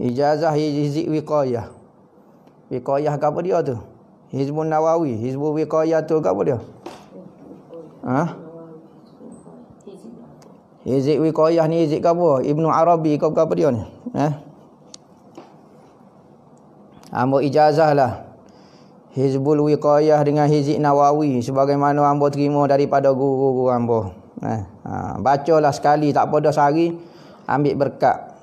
ijazah hizib wiqayah wiqayah apa dia tu hizbun nawawi hizbun wiqayah tu apa dia ha hizib wiqayah ni hizib apa ibnu arabi kau apa dia ni eh ambo ijazah lah hizbul wiqayah dengan hizib nawawi sebagaimana ambo terima daripada guru-guru ambo eh ha. ha bacalah sekali tak apa dah sehari ambil berkat